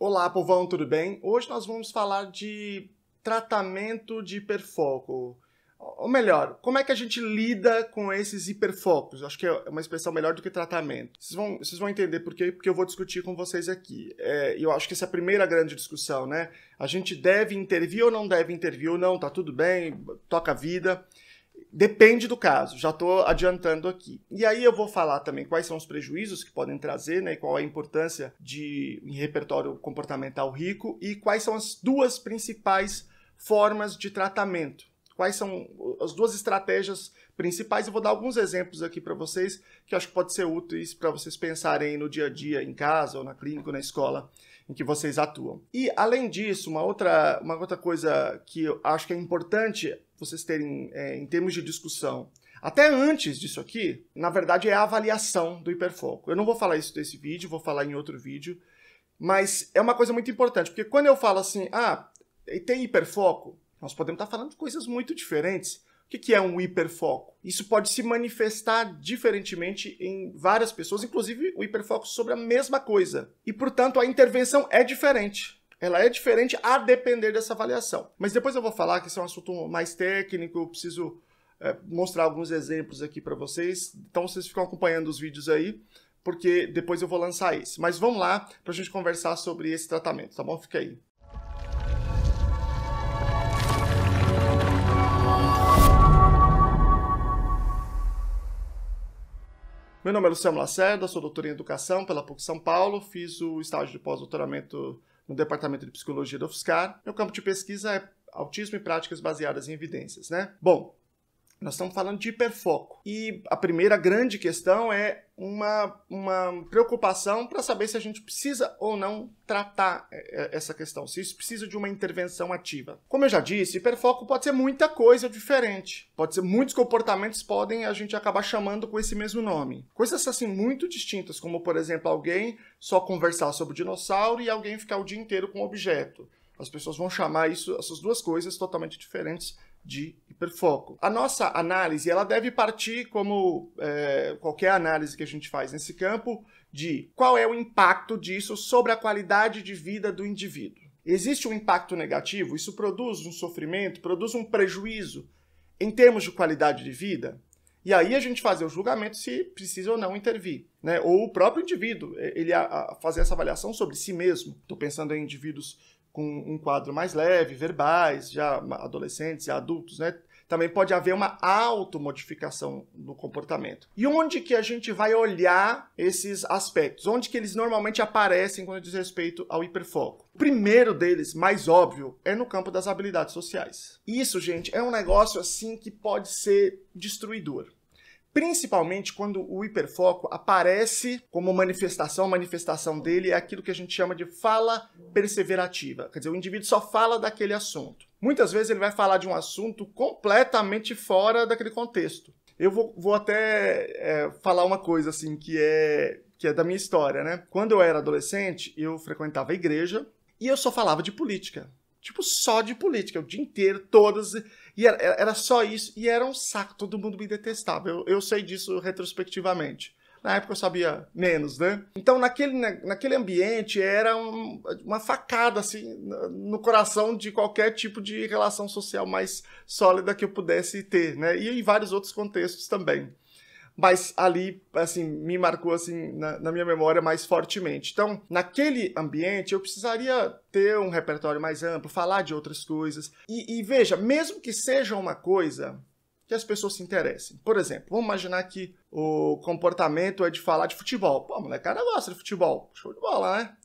Olá, povão, tudo bem? Hoje nós vamos falar de tratamento de hiperfoco. Ou melhor, como é que a gente lida com esses hiperfocos? Acho que é uma expressão melhor do que tratamento. Vocês vão, vocês vão entender por quê, porque eu vou discutir com vocês aqui. É, eu acho que essa é a primeira grande discussão, né? A gente deve intervir ou não deve intervir ou não, tá tudo bem, toca a vida. Depende do caso, já estou adiantando aqui. E aí eu vou falar também quais são os prejuízos que podem trazer, né, qual a importância de um repertório comportamental rico e quais são as duas principais formas de tratamento. Quais são as duas estratégias principais? Eu vou dar alguns exemplos aqui para vocês que acho que pode ser úteis para vocês pensarem no dia a dia, em casa, ou na clínica, ou na escola em que vocês atuam. E além disso, uma outra, uma outra coisa que eu acho que é importante vocês terem é, em termos de discussão. Até antes disso aqui, na verdade, é a avaliação do hiperfoco. Eu não vou falar isso nesse vídeo, vou falar em outro vídeo, mas é uma coisa muito importante, porque quando eu falo assim, ah, tem hiperfoco, nós podemos estar falando de coisas muito diferentes. O que é um hiperfoco? Isso pode se manifestar diferentemente em várias pessoas, inclusive o hiperfoco sobre a mesma coisa. E, portanto, a intervenção é diferente ela é diferente a depender dessa avaliação. Mas depois eu vou falar que isso é um assunto mais técnico, eu preciso é, mostrar alguns exemplos aqui para vocês. Então vocês ficam acompanhando os vídeos aí, porque depois eu vou lançar esse. Mas vamos lá para a gente conversar sobre esse tratamento, tá bom? Fica aí. Meu nome é Luciano Lacerda, sou doutor em Educação pela PUC São Paulo, fiz o estágio de pós-doutoramento no Departamento de Psicologia da UFSCar. Meu campo de pesquisa é autismo e práticas baseadas em evidências, né? Bom, nós estamos falando de hiperfoco. E a primeira grande questão é uma, uma preocupação para saber se a gente precisa ou não tratar é, é, essa questão, se isso precisa de uma intervenção ativa. Como eu já disse, hiperfoco pode ser muita coisa diferente. Pode ser muitos comportamentos podem a gente acabar chamando com esse mesmo nome. Coisas assim muito distintas, como por exemplo, alguém só conversar sobre dinossauro e alguém ficar o dia inteiro com um objeto. As pessoas vão chamar isso, essas duas coisas totalmente diferentes de hiperfoco. A nossa análise ela deve partir, como é, qualquer análise que a gente faz nesse campo, de qual é o impacto disso sobre a qualidade de vida do indivíduo. Existe um impacto negativo? Isso produz um sofrimento, produz um prejuízo em termos de qualidade de vida? E aí a gente fazer o julgamento se precisa ou não intervir, né? Ou o próprio indivíduo, ele a, a fazer essa avaliação sobre si mesmo. Estou pensando em indivíduos com um quadro mais leve, verbais, já adolescentes e adultos, né? Também pode haver uma automodificação do comportamento. E onde que a gente vai olhar esses aspectos? Onde que eles normalmente aparecem quando diz respeito ao hiperfoco? O primeiro deles, mais óbvio, é no campo das habilidades sociais. Isso, gente, é um negócio assim que pode ser destruidor principalmente quando o hiperfoco aparece como manifestação, a manifestação dele é aquilo que a gente chama de fala perseverativa, quer dizer, o indivíduo só fala daquele assunto. Muitas vezes ele vai falar de um assunto completamente fora daquele contexto. Eu vou, vou até é, falar uma coisa assim que é que é da minha história, né? Quando eu era adolescente, eu frequentava a igreja e eu só falava de política tipo, só de política, o dia inteiro, todas. E era, era, só isso, e era um saco, todo mundo me detestava. Eu, eu sei disso retrospectivamente. Na época eu sabia menos, né? Então, naquele, naquele ambiente era um, uma facada, assim, no coração de qualquer tipo de relação social mais sólida que eu pudesse ter, né? E em vários outros contextos também mas ali, assim, me marcou, assim, na, na minha memória mais fortemente. Então, naquele ambiente, eu precisaria ter um repertório mais amplo, falar de outras coisas. E, e veja, mesmo que seja uma coisa que as pessoas se interessem. Por exemplo, vamos imaginar que o comportamento é de falar de futebol. Pô, a molecada gosta de futebol. Show de bola, né?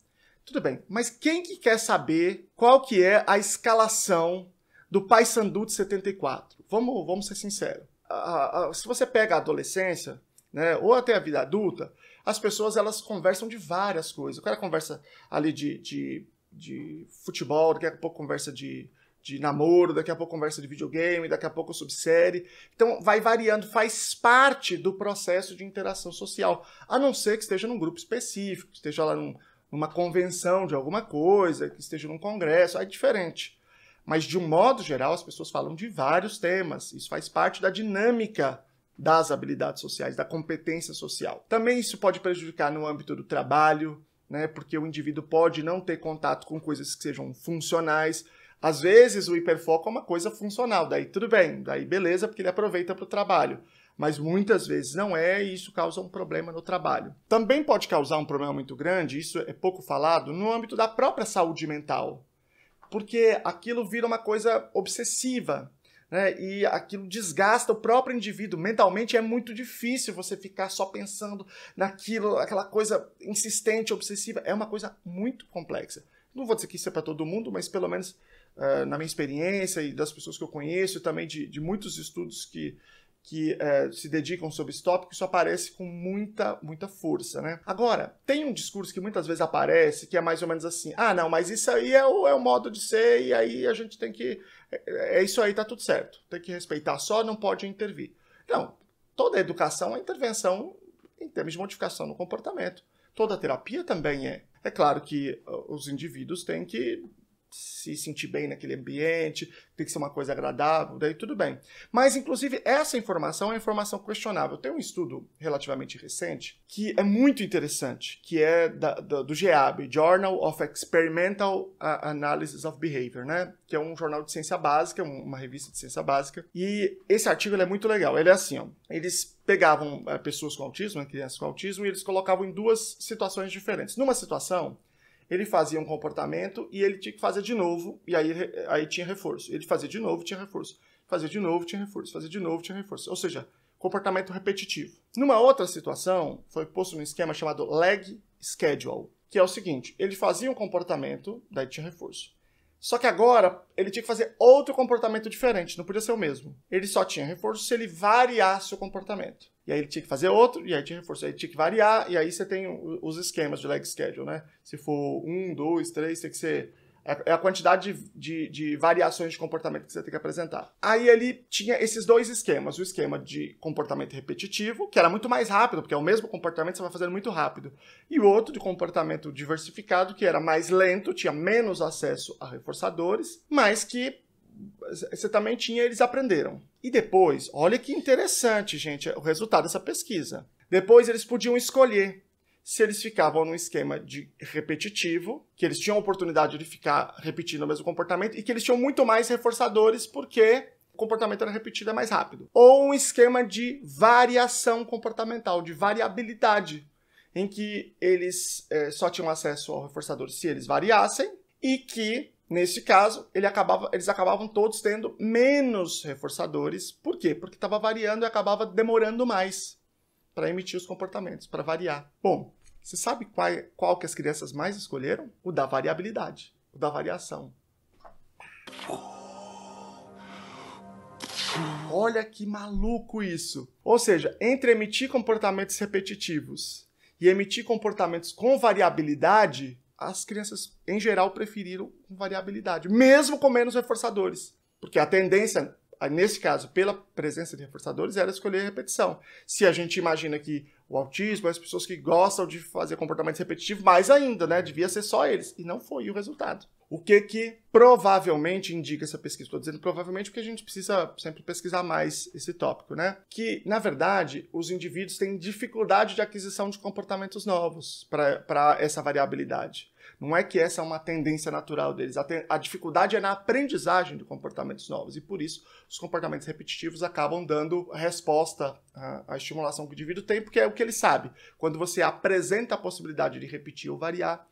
Tudo bem. Mas quem que quer saber qual que é a escalação do Paysandu de 74? Vamos, vamos ser sinceros a, a, se você pega a adolescência, né, ou até a vida adulta, as pessoas elas conversam de várias coisas. O cara conversa ali de, de, de futebol, daqui a pouco conversa de, de namoro, daqui a pouco conversa de videogame, daqui a pouco subsérie. Então vai variando, faz parte do processo de interação social, a não ser que esteja num grupo específico, esteja lá num, numa convenção de alguma coisa, que esteja num congresso, aí é diferente. Mas, de um modo geral, as pessoas falam de vários temas. Isso faz parte da dinâmica das habilidades sociais, da competência social. Também isso pode prejudicar no âmbito do trabalho, né? Porque o indivíduo pode não ter contato com coisas que sejam funcionais. Às vezes o hiperfoco é uma coisa funcional, daí tudo bem, daí beleza, porque ele aproveita para o trabalho. Mas muitas vezes não é e isso causa um problema no trabalho. Também pode causar um problema muito grande, isso é pouco falado, no âmbito da própria saúde mental porque aquilo vira uma coisa obsessiva. Né? E aquilo desgasta o próprio indivíduo. Mentalmente é muito difícil você ficar só pensando naquilo, aquela coisa insistente, obsessiva. É uma coisa muito complexa. Não vou dizer que isso é para todo mundo, mas pelo menos uh, na minha experiência e das pessoas que eu conheço, e também de, de muitos estudos que, que é, se dedicam sobre esse tópico, isso aparece com muita, muita força, né? Agora, tem um discurso que muitas vezes aparece que é mais ou menos assim: ah, não, mas isso aí é o, é o modo de ser, e aí a gente tem que. É, é, é isso aí, tá tudo certo. Tem que respeitar só, não pode intervir. Não, toda educação é intervenção em termos de modificação no comportamento. Toda terapia também é. É claro que ah, os indivíduos têm que se sentir bem naquele ambiente, tem que ser uma coisa agradável, daí tudo bem. Mas, inclusive, essa informação é informação questionável. Tem um estudo relativamente recente que é muito interessante, que é da, da, do GEAB, Journal of Experimental ah, Analysis of Behavior, né? Que é um jornal de ciência básica, uma revista de ciência básica. E esse artigo é muito legal. Ele é assim, ó. Eles pegavam eh, pessoas com autismo, né, crianças com autismo, e eles colocavam em duas situações diferentes. Numa situação, ele fazia um comportamento e ele tinha que fazer de novo, e aí, aí tinha reforço. Ele fazia de novo, tinha reforço. Fazia de novo, tinha reforço. Fazia de novo, tinha reforço. Ou seja, comportamento repetitivo. Numa outra situação, foi posto um esquema chamado lag schedule, que é o seguinte: ele fazia um comportamento, daí tinha reforço. Só que agora ele tinha que fazer outro comportamento diferente, não podia ser o mesmo. Ele só tinha reforço se ele variasse o comportamento. E aí ele tinha que fazer outro, e aí tinha reforço, aí tinha que variar, e aí você tem os esquemas de leg schedule, né? Se for um, dois, três, tem que ser é, é a quantidade de, de, de, variações de comportamento que você tem que apresentar. Aí ele tinha esses dois esquemas. O esquema de comportamento repetitivo, que era muito mais rápido, porque é o mesmo comportamento, você vai fazendo muito rápido. E o outro de comportamento diversificado, que era mais lento, tinha menos acesso a reforçadores, mas que você também tinha, eles aprenderam. E depois, olha que interessante, gente, o resultado dessa pesquisa. Depois eles podiam escolher se eles ficavam num esquema de repetitivo, que eles tinham a oportunidade de ficar repetindo o mesmo comportamento e que eles tinham muito mais reforçadores porque o comportamento era repetido é mais rápido. Ou um esquema de variação comportamental, de variabilidade, em que eles é, só tinham acesso ao reforçador se eles variassem e que Nesse caso, ele acabava, eles acabavam todos tendo menos reforçadores. Por quê? Porque estava variando e acabava demorando mais para emitir os comportamentos, para variar. Bom, você sabe qual, qual que as crianças mais escolheram? O da variabilidade, o da variação. Olha que maluco isso! Ou seja, entre emitir comportamentos repetitivos e emitir comportamentos com variabilidade, as crianças em geral preferiram com variabilidade, mesmo com menos reforçadores. Porque a tendência nesse caso, pela presença de reforçadores, era escolher a repetição. Se a gente imagina que o autismo, é as pessoas que gostam de fazer comportamentos repetitivos, mais ainda, né? Devia ser só eles. E não foi o resultado. O que que provavelmente indica essa pesquisa? Estou dizendo provavelmente porque a gente precisa sempre pesquisar mais esse tópico, né? Que, na verdade, os indivíduos têm dificuldade de aquisição de comportamentos novos para essa variabilidade. Não é que essa é uma tendência natural deles. A, a dificuldade é na aprendizagem de comportamentos novos. E por isso, os comportamentos repetitivos acabam dando resposta à, à estimulação que o indivíduo tem, porque é o que ele sabe. Quando você apresenta a possibilidade de repetir ou variar,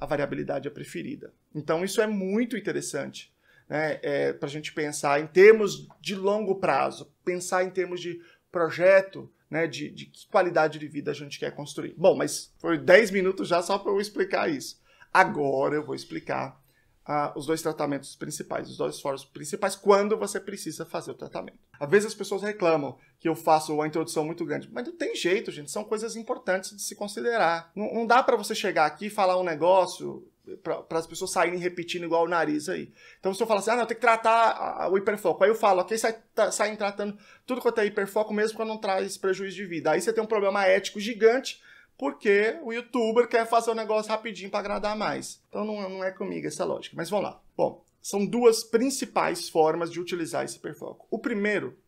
a variabilidade é preferida. Então, isso é muito interessante. Né, é, para a gente pensar em termos de longo prazo, pensar em termos de projeto, né, de, de que qualidade de vida a gente quer construir. Bom, mas foi 10 minutos já só para eu explicar isso. Agora eu vou explicar ah, os dois tratamentos principais, os dois fóruns principais, quando você precisa fazer o tratamento. Às vezes as pessoas reclamam que eu faço uma introdução muito grande, mas não tem jeito, gente, são coisas importantes de se considerar. Não, não dá para você chegar aqui e falar um negócio para as pessoas saírem repetindo igual o nariz aí. Então, se eu falar assim, ah, não, tem que tratar o hiperfoco. Aí eu falo, ok, sai, tá, saem tratando tudo quanto é hiperfoco, mesmo que não traz prejuízo de vida. Aí você tem um problema ético gigante porque o youtuber quer fazer o um negócio rapidinho para agradar mais. Então não, é, não é comigo essa lógica, mas vamos lá. Bom, são duas principais formas de utilizar esse hiperfoco. O primeiro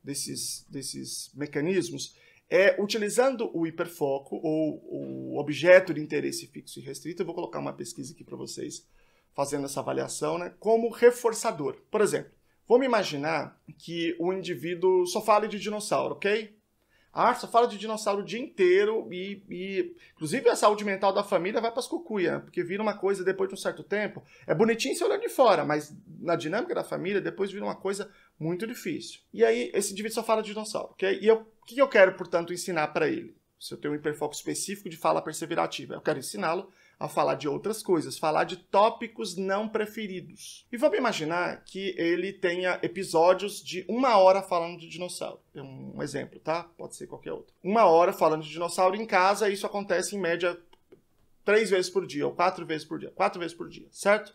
desses, desses mecanismos é utilizando o hiperfoco ou o objeto de interesse fixo e restrito. Eu vou colocar uma pesquisa aqui para vocês fazendo essa avaliação, né, como reforçador. Por exemplo, vamos imaginar que o indivíduo só fale de dinossauro, ok? Ah, só fala de dinossauro o dia inteiro e, e inclusive a saúde mental da família vai para as cucuia, porque vira uma coisa depois de um certo tempo. É bonitinho se olhar de fora, mas na dinâmica da família depois vira uma coisa muito difícil. E aí esse indivíduo só fala de dinossauro, ok? E o que eu quero, portanto, ensinar para ele? Se eu tenho um hiperfoco específico de fala perseverativa, eu quero ensiná-lo a falar de outras coisas, falar de tópicos não preferidos. E vamos imaginar que ele tenha episódios de uma hora falando de dinossauro. É um exemplo, tá? Pode ser qualquer outro. Uma hora falando de dinossauro em casa, e isso acontece em média três vezes por dia, ou quatro vezes por dia, quatro vezes por dia, certo?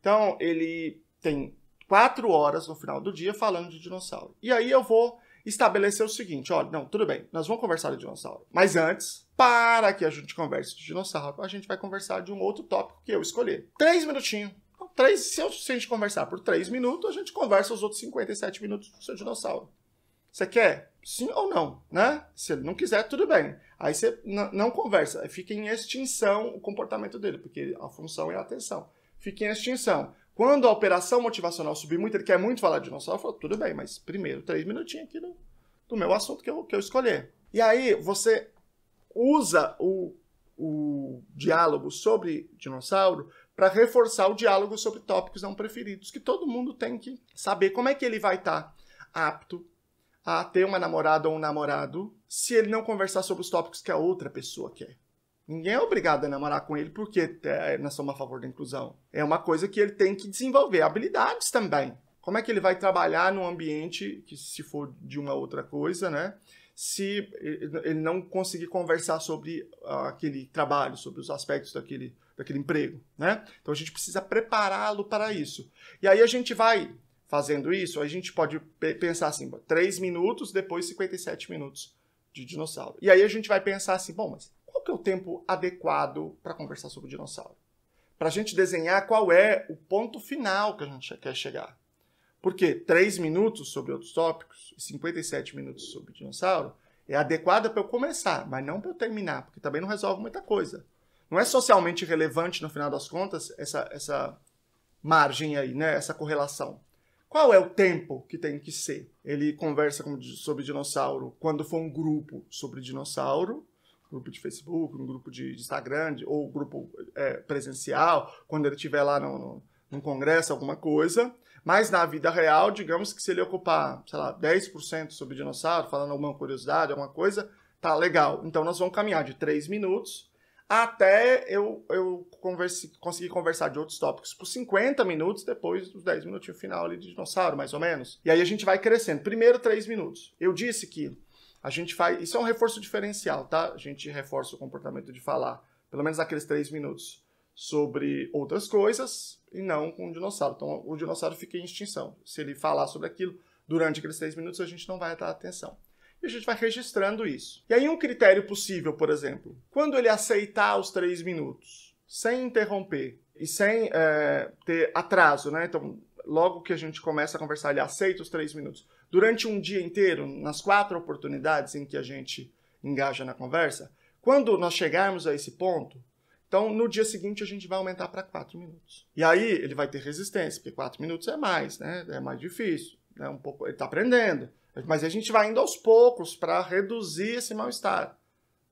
Então ele tem quatro horas no final do dia falando de dinossauro. E aí eu vou estabelecer o seguinte: olha, não, tudo bem, nós vamos conversar de dinossauro. Mas antes, para que a gente converse de dinossauro, a gente vai conversar de um outro tópico que eu escolher. Três minutinhos. Então, três, se, se a gente conversar por três minutos, a gente conversa os outros 57 minutos do seu dinossauro. Você quer? Sim ou não, né? Se ele não quiser, tudo bem. Aí você não conversa, fica em extinção o comportamento dele, porque a função é a atenção. Fica em extinção. Quando a operação motivacional subir muito, ele quer muito falar de dinossauro, eu falo, tudo bem, mas primeiro três minutinhos aqui do, do meu assunto que eu, que eu escolher. E aí você usa o, o diálogo sobre dinossauro para reforçar o diálogo sobre tópicos não preferidos, que todo mundo tem que saber como é que ele vai estar tá apto a ter uma namorada ou um namorado se ele não conversar sobre os tópicos que a outra pessoa quer. Ninguém é obrigado a namorar com ele porque é, nós somos a favor da inclusão. É uma coisa que ele tem que desenvolver habilidades também. Como é que ele vai trabalhar num ambiente que, se for de uma outra coisa, né? se ele não conseguir conversar sobre aquele trabalho, sobre os aspectos daquele, daquele emprego, né? Então a gente precisa prepará-lo para isso. E aí a gente vai fazendo isso, a gente pode pensar assim, 3 minutos, depois 57 minutos de dinossauro. E aí a gente vai pensar assim, bom, mas qual que é o tempo adequado para conversar sobre o dinossauro? Para a gente desenhar qual é o ponto final que a gente quer chegar. Porque 3 minutos sobre outros tópicos e 57 minutos sobre dinossauro é adequada para eu começar, mas não para eu terminar, porque também não resolve muita coisa. Não é socialmente relevante, no final das contas, essa, essa margem aí, né? essa correlação. Qual é o tempo que tem que ser? Ele conversa com, sobre dinossauro quando for um grupo sobre dinossauro, grupo de Facebook, um grupo de Instagram, ou grupo é, presencial, quando ele estiver lá no, no num congresso, alguma coisa, mas na vida real, digamos que se ele ocupar, sei lá, 10% sobre dinossauro, falando alguma curiosidade, alguma coisa, tá legal. Então nós vamos caminhar de 3 minutos até eu, eu converse, conseguir conversar de outros tópicos por 50 minutos, depois dos 10 minutinhos final ali de dinossauro, mais ou menos. E aí a gente vai crescendo. Primeiro 3 minutos. Eu disse que a gente faz. Isso é um reforço diferencial, tá? A gente reforça o comportamento de falar, pelo menos aqueles 3 minutos sobre outras coisas e não com o dinossauro. Então o dinossauro fica em extinção. Se ele falar sobre aquilo durante aqueles três minutos, a gente não vai dar atenção. E a gente vai registrando isso. E aí um critério possível, por exemplo, quando ele aceitar os três minutos, sem interromper e sem é, ter atraso, né? Então logo que a gente começa a conversar, ele aceita os três minutos. Durante um dia inteiro, nas quatro oportunidades em que a gente engaja na conversa, quando nós chegarmos a esse ponto, então, no dia seguinte, a gente vai aumentar para 4 minutos. E aí, ele vai ter resistência, porque 4 minutos é mais, né? É mais difícil, né? um pouco, ele está aprendendo. Mas a gente vai indo aos poucos para reduzir esse mal-estar,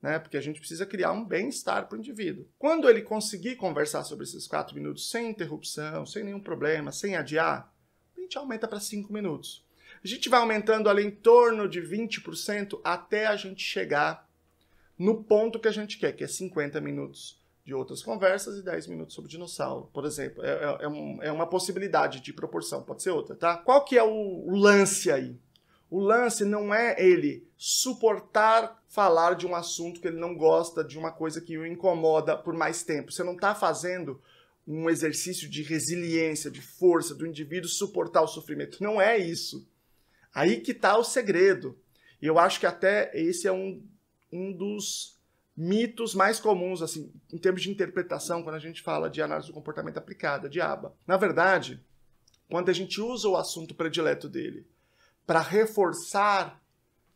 né? Porque a gente precisa criar um bem-estar para o indivíduo. Quando ele conseguir conversar sobre esses 4 minutos sem interrupção, sem nenhum problema, sem adiar, a gente aumenta para 5 minutos. A gente vai aumentando ali em torno de 20% até a gente chegar no ponto que a gente quer, que é 50 minutos de outras conversas e 10 minutos sobre dinossauro, por exemplo. É, é, é, um, é, uma possibilidade de proporção, pode ser outra, tá? Qual que é o lance aí? O lance não é ele suportar falar de um assunto que ele não gosta, de uma coisa que o incomoda por mais tempo. Você não está fazendo um exercício de resiliência, de força do indivíduo suportar o sofrimento. Não é isso. Aí que está o segredo. E eu acho que até esse é um, um dos mitos mais comuns, assim, em termos de interpretação, quando a gente fala de análise do comportamento aplicada, de aba. Na verdade, quando a gente usa o assunto predileto dele para reforçar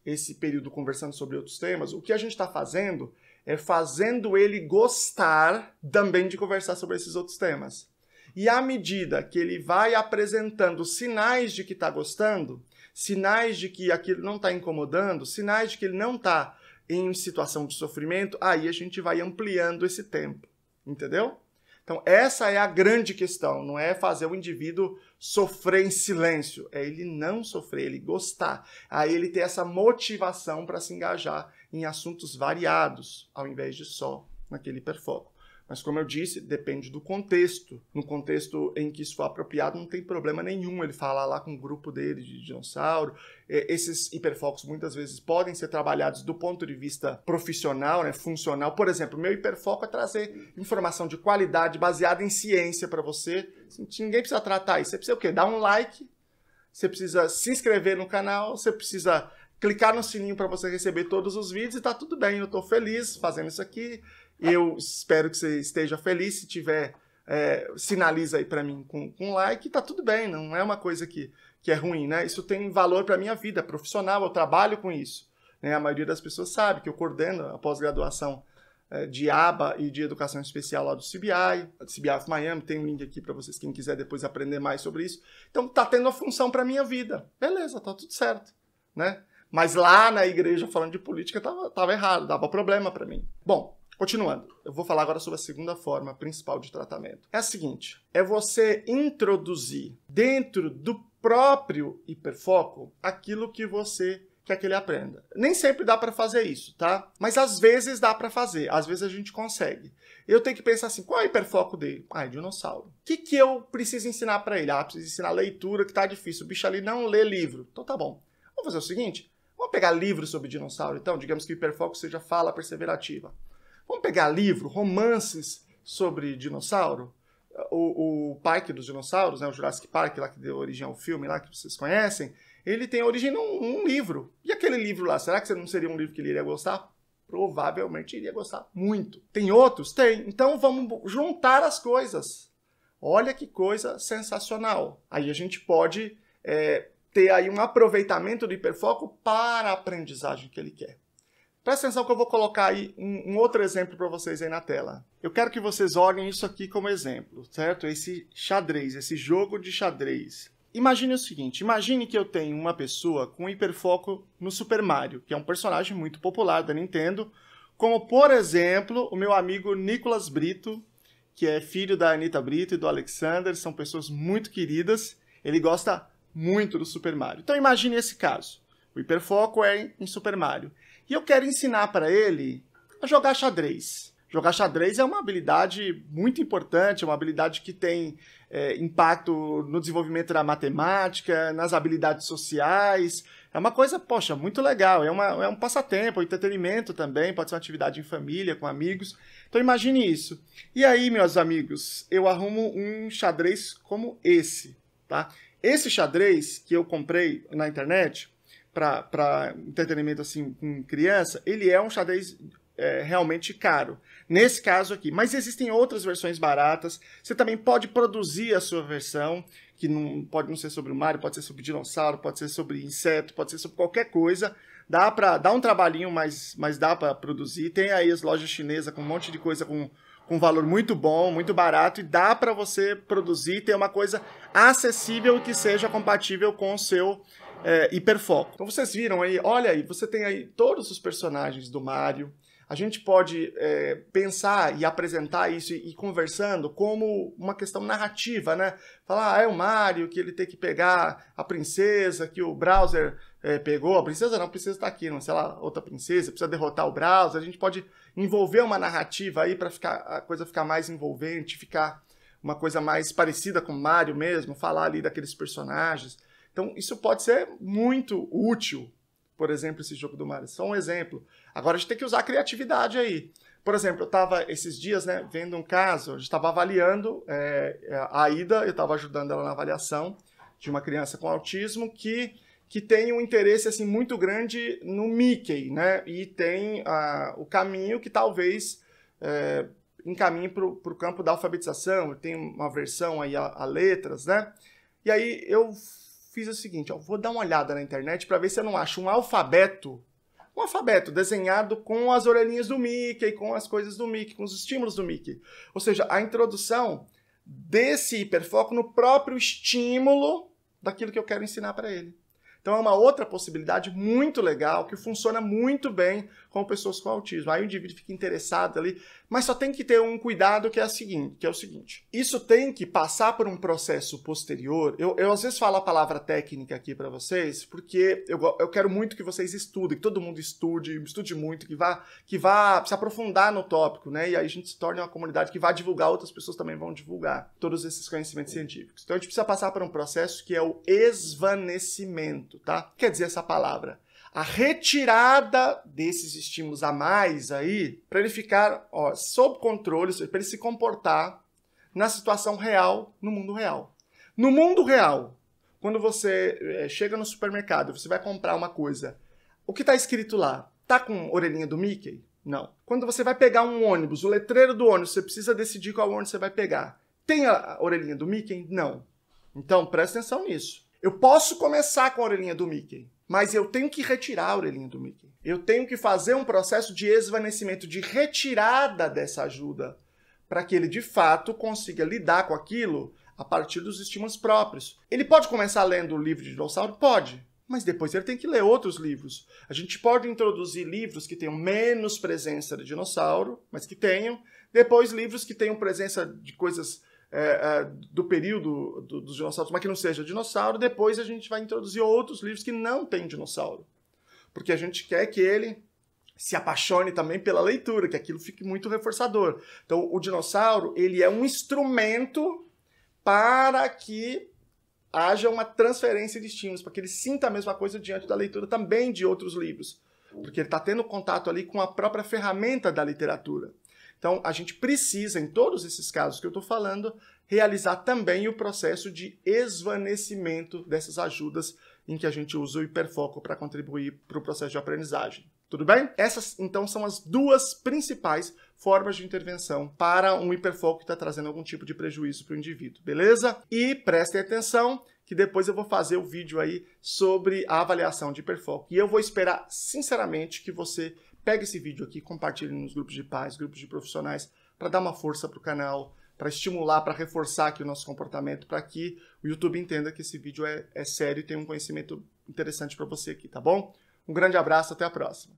esse período conversando sobre outros temas, o que a gente está fazendo é fazendo ele gostar também de conversar sobre esses outros temas. E à medida que ele vai apresentando sinais de que está gostando, sinais de que aquilo não está incomodando, sinais de que ele não está em situação de sofrimento, aí a gente vai ampliando esse tempo, entendeu? Então, essa é a grande questão, não é fazer o indivíduo sofrer em silêncio, é ele não sofrer, ele gostar, aí ele ter essa motivação para se engajar em assuntos variados, ao invés de só naquele hiperfoco. Mas, como eu disse, depende do contexto. No contexto em que isso for apropriado, não tem problema nenhum ele falar lá com o grupo dele de dinossauro. É, esses hiperfocos muitas vezes podem ser trabalhados do ponto de vista profissional, né, funcional. Por exemplo, meu hiperfoco é trazer informação de qualidade baseada em ciência para você. Ninguém precisa tratar isso. Você precisa o quê? Dar um like, você precisa se inscrever no canal, você precisa clicar no sininho para você receber todos os vídeos e tá tudo bem. Eu estou feliz fazendo isso aqui. Eu espero que você esteja feliz. Se tiver, é, sinaliza aí para mim com, com um like. Tá tudo bem, não é uma coisa que, que é ruim, né? Isso tem valor para minha vida profissional, eu trabalho com isso. Né? A maioria das pessoas sabe que eu coordeno a pós-graduação é, de aba e de educação especial lá do CBI, CBI of Miami, tem um link aqui para vocês quem quiser depois aprender mais sobre isso. Então tá tendo uma função para minha vida. Beleza, tá tudo certo, né? Mas lá na igreja falando de política tava, tava errado, dava problema para mim. Bom, Continuando, eu vou falar agora sobre a segunda forma principal de tratamento. É a seguinte: é você introduzir dentro do próprio hiperfoco aquilo que você quer que ele aprenda. Nem sempre dá para fazer isso, tá? Mas às vezes dá para fazer, às vezes a gente consegue. Eu tenho que pensar assim, qual é o hiperfoco dele? Ah, é dinossauro. O que, que eu preciso ensinar para ele? Ah, preciso ensinar leitura, que tá difícil. O bicho ali não lê livro. Então tá bom. Vamos fazer o seguinte, Vamos pegar livros sobre dinossauro, então? Digamos que o hiperfoco seja fala perseverativa. Vamos pegar livro, romances sobre dinossauro? O, o Parque dos Dinossauros, né, o Jurassic Park, lá que deu origem ao filme lá que vocês conhecem, ele tem origem num, num livro. E aquele livro lá, será que não seria um livro que ele iria gostar? Provavelmente iria gostar muito. Tem outros? Tem. Então vamos juntar as coisas. Olha que coisa sensacional. Aí a gente pode é, ter aí um aproveitamento do hiperfoco para a aprendizagem que ele quer. Presta atenção que eu vou colocar aí um, um outro exemplo para vocês aí na tela. Eu quero que vocês olhem isso aqui como exemplo, certo? Esse xadrez, esse jogo de xadrez. Imagine o seguinte, imagine que eu tenho uma pessoa com hiperfoco no Super Mario, que é um personagem muito popular da Nintendo, como, por exemplo, o meu amigo Nicolas Brito, que é filho da Anitta Brito e do Alexander, são pessoas muito queridas, ele gosta muito do Super Mario. Então imagine esse caso, o hiperfoco é em Super Mario. E eu quero ensinar para ele a jogar xadrez. Jogar xadrez é uma habilidade muito importante, é uma habilidade que tem é, impacto no desenvolvimento da matemática, nas habilidades sociais. É uma coisa, poxa, muito legal. É, uma, é um passatempo, um entretenimento também. Pode ser uma atividade em família, com amigos. Então imagine isso. E aí, meus amigos, eu arrumo um xadrez como esse, tá? Esse xadrez que eu comprei na internet, para entretenimento assim com criança, ele é um xadrez é, realmente caro. Nesse caso aqui. Mas existem outras versões baratas. Você também pode produzir a sua versão, que não pode não ser sobre o Mario, pode ser sobre dinossauro, pode ser sobre inseto, pode ser sobre qualquer coisa. Dá para dá um trabalhinho, mas, mas dá para produzir. Tem aí as lojas chinesas com um monte de coisa com com valor muito bom, muito barato e dá para você produzir ter uma coisa acessível que seja compatível com o seu é, hiperfoco. Então vocês viram aí, olha aí, você tem aí todos os personagens do Mario. A gente pode é, pensar e apresentar isso e, ir conversando como uma questão narrativa, né? Falar, ah, é o Mario que ele tem que pegar a princesa, que o Browser é, pegou. A princesa não, a princesa tá aqui, não sei lá, outra princesa, precisa derrotar o Browser. A gente pode envolver uma narrativa aí para ficar a coisa ficar mais envolvente, ficar uma coisa mais parecida com Mario mesmo, falar ali daqueles personagens. Então, isso pode ser muito útil, por exemplo, esse jogo do mar. Só um exemplo. Agora a gente tem que usar a criatividade aí. Por exemplo, eu estava esses dias né, vendo um caso, a gente estava avaliando é, a Ida, eu estava ajudando ela na avaliação de uma criança com autismo que, que tem um interesse assim muito grande no Mickey, né? E tem ah, o caminho que talvez é, encaminhe para o campo da alfabetização, tem uma versão aí a, a letras, né? E aí eu fiz o seguinte, ó, vou dar uma olhada na internet para ver se eu não acho um alfabeto, um alfabeto desenhado com as orelhinhas do Mickey, com as coisas do Mickey, com os estímulos do Mickey. Ou seja, a introdução desse hiperfoco no próprio estímulo daquilo que eu quero ensinar para ele. Então é uma outra possibilidade muito legal que funciona muito bem com pessoas com autismo. Aí o indivíduo fica interessado ali, mas só tem que ter um cuidado que é, a seguinte, que é o seguinte: isso tem que passar por um processo posterior. Eu, eu às vezes falo a palavra técnica aqui para vocês, porque eu, eu quero muito que vocês estudem, que todo mundo estude, estude muito, que vá, que vá se aprofundar no tópico, né? E aí a gente se torna uma comunidade que vai divulgar, outras pessoas também vão divulgar todos esses conhecimentos científicos. Então a gente precisa passar por um processo que é o esvanecimento, tá? Quer dizer essa palavra? a retirada desses estímulos a mais aí, para ele ficar ó, sob controle, para ele se comportar na situação real, no mundo real. No mundo real, quando você é, chega no supermercado, você vai comprar uma coisa, o que está escrito lá? Tá com orelhinha do Mickey? Não. Quando você vai pegar um ônibus, o letreiro do ônibus, você precisa decidir qual ônibus você vai pegar. Tem a orelhinha do Mickey? Não. Então presta atenção nisso. Eu posso começar com a orelhinha do Mickey. Mas eu tenho que retirar a orelhinha do Mickey. Eu tenho que fazer um processo de esvanecimento, de retirada dessa ajuda, para que ele de fato consiga lidar com aquilo a partir dos estímulos próprios. Ele pode começar lendo o livro de dinossauro? Pode. Mas depois ele tem que ler outros livros. A gente pode introduzir livros que tenham menos presença de dinossauro, mas que tenham. Depois livros que tenham presença de coisas é, é, do período do, dos dinossauros, mas que não seja dinossauro, depois a gente vai introduzir outros livros que não tem dinossauro. Porque a gente quer que ele se apaixone também pela leitura, que aquilo fique muito reforçador. Então, o dinossauro, ele é um instrumento para que haja uma transferência de estímulos, para que ele sinta a mesma coisa diante da leitura também de outros livros. Porque ele está tendo contato ali com a própria ferramenta da literatura. Então, a gente precisa, em todos esses casos que eu estou falando, realizar também o processo de esvanecimento dessas ajudas em que a gente usa o hiperfoco para contribuir para o processo de aprendizagem. Tudo bem? Essas, então, são as duas principais formas de intervenção para um hiperfoco que está trazendo algum tipo de prejuízo para o indivíduo, beleza? E prestem atenção que depois eu vou fazer o vídeo aí sobre a avaliação de hiperfoco. E eu vou esperar, sinceramente, que você pega esse vídeo aqui, compartilhe nos grupos de pais, grupos de profissionais, para dar uma força para o canal, para estimular, para reforçar aqui o nosso comportamento, para que o YouTube entenda que esse vídeo é, é sério e tem um conhecimento interessante para você aqui, tá bom? Um grande abraço, até a próxima!